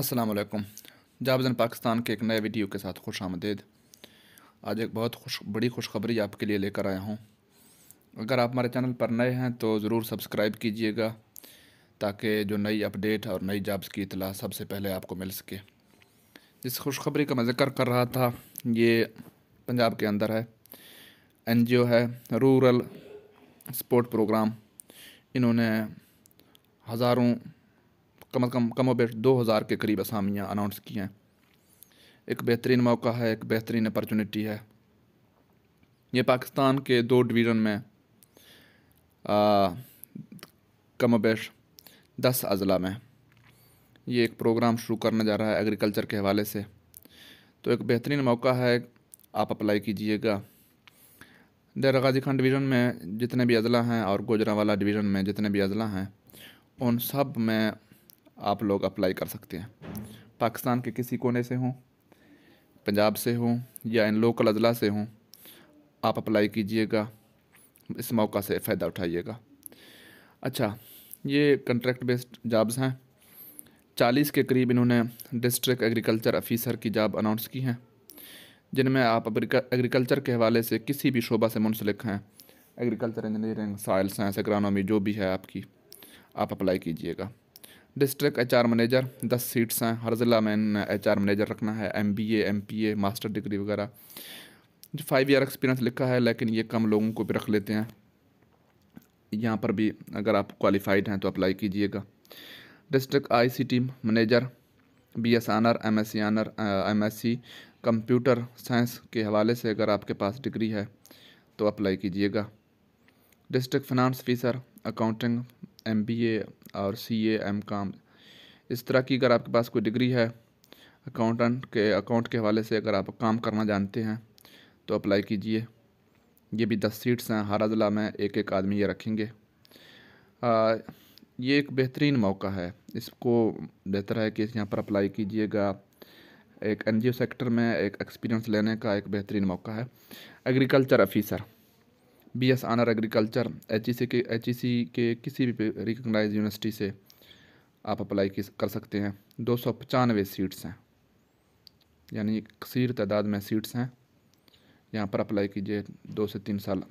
असलकम जावेदन पाकिस्तान के एक नए वीडियो के साथ खुश आमदेद आज एक बहुत खुश बड़ी खुशखबरी आपके लिए लेकर आया हूँ अगर आप हमारे चैनल पर नए हैं तो ज़रूर सब्सक्राइब कीजिएगा ताकि जो नई अपडेट और नई जॉब्स की इतला सबसे पहले आपको मिल सके जिस खुशखबरी का मैं जिक्र कर रहा था ये पंजाब के अंदर है एन जी ओ है रूरल स्पोर्ट प्रोग्राम इन्होंने हज़ारों कम अज़ कम कम व बेश दो हज़ार के करीब असामियाँ अनाउंस की हैं एक बेहतरीन मौका है एक बेहतरीन अपॉर्चुनिटी है ये पाकिस्तान के दो डिवीज़न में आ, कम बेश दस अजला में ये एक प्रोग्राम शुरू करने जा रहा है एग्रीकल्चर के हवाले से तो एक बेहतरीन मौका है आप अप्लाई कीजिएगा देर गाजी खान डिवीज़न में जितने भी अजला हैं और गोजरा वाला डिवीज़न में जितने भी अजला हैं उन सब में आप लोग अप्लाई कर सकते हैं पाकिस्तान के किसी कोने से हों पंजाब से हों या इन लोकल अजला से हों आप अप्लाई कीजिएगा इस मौका से फ़ायदा उठाइएगा अच्छा ये कंट्रैक्ट बेस्ड जॉब्स हैं चालीस के करीब इन्होंने डिस्ट्रिक्ट एग्रीकल्चर अफ़ीसर की जॉब अनाउंस की हैं जिनमें आप एग्रीकल्चर के हवाले से किसी भी शोबा से मुंसलिक हैं agriculture engineering soil science agronomy जो भी है आपकी आप अप्लाई कीजिएगा डिस्ट्रिक्ट एच आर मैनेजर दस सीट्स हैं हर ज़िला में एच आर मैनेजर रखना है M B M P A master degree वगैरह जो फाइव ईयर एक्सपीरियंस लिखा है लेकिन ये कम लोगों को भी रख लेते हैं यहाँ पर भी अगर आप क्वालिफाइड हैं तो अप्लाई कीजिएगा district I C T manager B S honours M S C honours M S C computer science के हवाले से अगर आपके पास डिग्री है तो अप्लाई कीजिएगा district finance officer accounting M B A और सी ए एम काम इस तरह की अगर आपके पास कोई डिग्री है अकाउंटेंट के अकाउंट के हवाले से अगर आप काम करना जानते हैं तो अप्लाई कीजिए ये भी दस सीट्स हैं हर ज़िला में एक एक आदमी ये रखेंगे आ, ये एक बेहतरीन मौका है इसको बेहतर है कि यहाँ पर अप्लाई कीजिएगा एक एनजीओ सेक्टर में एक एक्सपीरियंस लेने का एक बेहतरीन मौका है agriculture officer B S honours agriculture H E C के एच ई सी के किसी भी रिकगनाइज यूनिवर्सिटी से आप अप्लाई कर सकते हैं दो सौ पचानवे सीट्स हैं यानी कसर तादाद में सीट्स हैं यहाँ पर अप्लाई कीजिए दो से तीन साल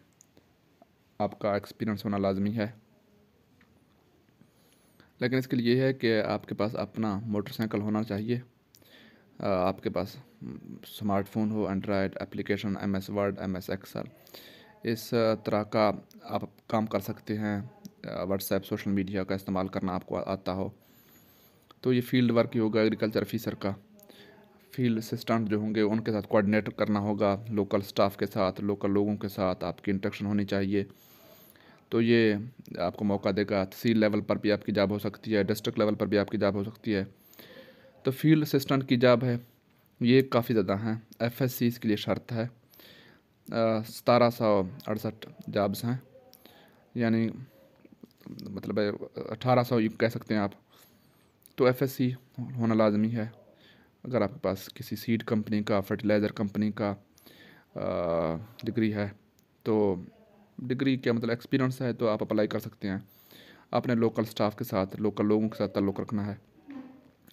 आपका एक्सपीरियंस होना लाजमी है लेकिन इसके लिए है कि आपके पास अपना मोटरसाइकिल होना चाहिए आपके पास स्मार्टफोन हम्म, हो Android application M S Word M S Excel इस तरह का आप काम कर सकते हैं व्हाट्सएप सोशल मीडिया का इस्तेमाल करना आपको आता हो तो ये फील्ड वर्क ही होगा एग्रीकल्चर ऑफिसर का फील्ड असिस्टेंट जो होंगे उनके साथ कोऑर्डिनेट करना होगा लोकल स्टाफ के साथ लोकल लोगों के साथ आपकी इंटरेक्शन होनी चाहिए तो ये आपको मौका देगा तहसील लेवल पर भी आपकी जॉब हो सकती है डिस्ट्रिक्ट लेवल पर भी आपकी जॉब हो सकती है तो फील्ड असिस्टेंट की जॉब है ये काफ़ी ज़्यादा हैं एफ एस के लिए शर्त है सतारह सौ अड़सठ जाब्स हैं यानी मतलब अठारह सौ कह सकते हैं आप तो एफएससी होना लाजमी है अगर आपके पास किसी सीड कंपनी का फर्टिलाइज़र कंपनी का डिग्री है तो डिग्री क्या मतलब एक्सपीरियंस है तो आप अप्लाई कर सकते हैं अपने लोकल स्टाफ के साथ लोकल लोगों के साथ तल्लुक़ रखना है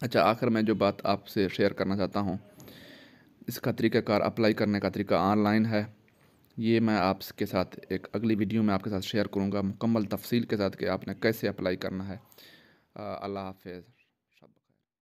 अच्छा आखिर मैं जो बात आपसे शेयर करना चाहता हूँ इसका तरीक़ाकार अप्लाई करने का तरीका ऑनलाइन है ये मैं आपके साथ एक अगली वीडियो में आपके साथ शेयर करूँगा मुकम्मल तफसील के साथ कि आपने कैसे अप्लाई करना है अल्लाह हाफिज़